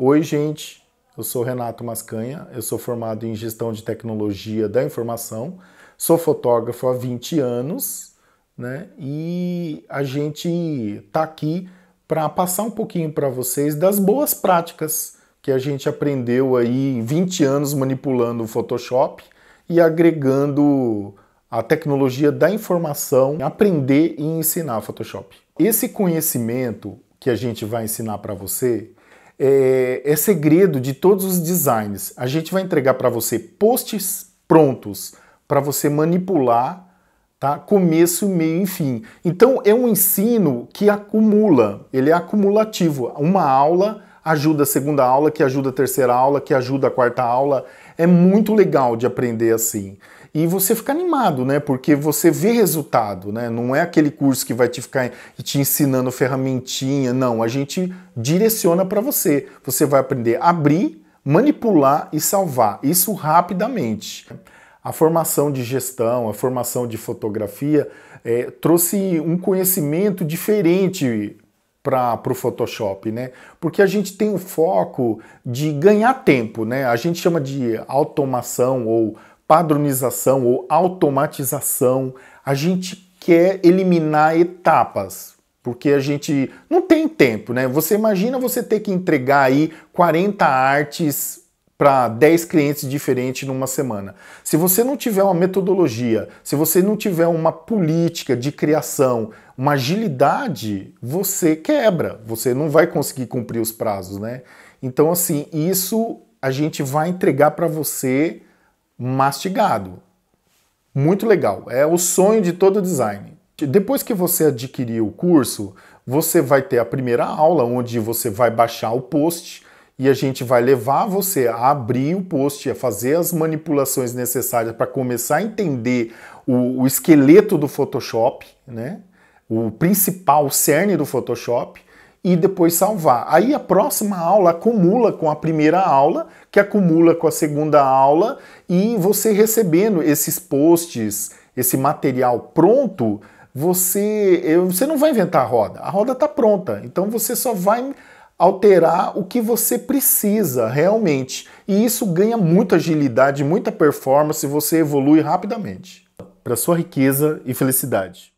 Oi, gente. Eu sou Renato Mascanha, eu sou formado em Gestão de Tecnologia da Informação, sou fotógrafo há 20 anos, né? E a gente tá aqui para passar um pouquinho para vocês das boas práticas que a gente aprendeu aí 20 anos manipulando o Photoshop e agregando a tecnologia da informação, aprender e ensinar Photoshop. Esse conhecimento que a gente vai ensinar para você é, é segredo de todos os designs. A gente vai entregar para você posts prontos para você manipular tá? Começo, meio e fim. Então é um ensino que acumula, ele é acumulativo. Uma aula ajuda a segunda aula, que ajuda a terceira aula, que ajuda a quarta aula. É muito legal de aprender assim. E você fica animado, né? Porque você vê resultado, né? Não é aquele curso que vai te ficar te ensinando ferramentinha, não. A gente direciona para você. Você vai aprender a abrir, manipular e salvar. Isso rapidamente. A formação de gestão, a formação de fotografia é, trouxe um conhecimento diferente para o Photoshop, né? Porque a gente tem o foco de ganhar tempo, né? A gente chama de automação ou padronização ou automatização. A gente quer eliminar etapas, porque a gente não tem tempo, né? Você imagina você ter que entregar aí 40 artes para 10 clientes diferentes numa semana. Se você não tiver uma metodologia, se você não tiver uma política de criação, uma agilidade, você quebra, você não vai conseguir cumprir os prazos, né? Então assim, isso a gente vai entregar para você mastigado. Muito legal, é o sonho de todo design. Depois que você adquirir o curso, você vai ter a primeira aula onde você vai baixar o post e a gente vai levar você a abrir o post, a fazer as manipulações necessárias para começar a entender o, o, esqueleto do Photoshop, né? O principal cerne do Photoshop e depois salvar. Aí a próxima aula acumula com a primeira aula, que acumula com a segunda aula e você recebendo esses posts, esse material pronto, você, eh, você não vai inventar a roda. A roda está pronta. Então você só vai alterar o que você precisa realmente. E isso ganha muita agilidade, muita performance, você evolui rapidamente para sua riqueza e felicidade.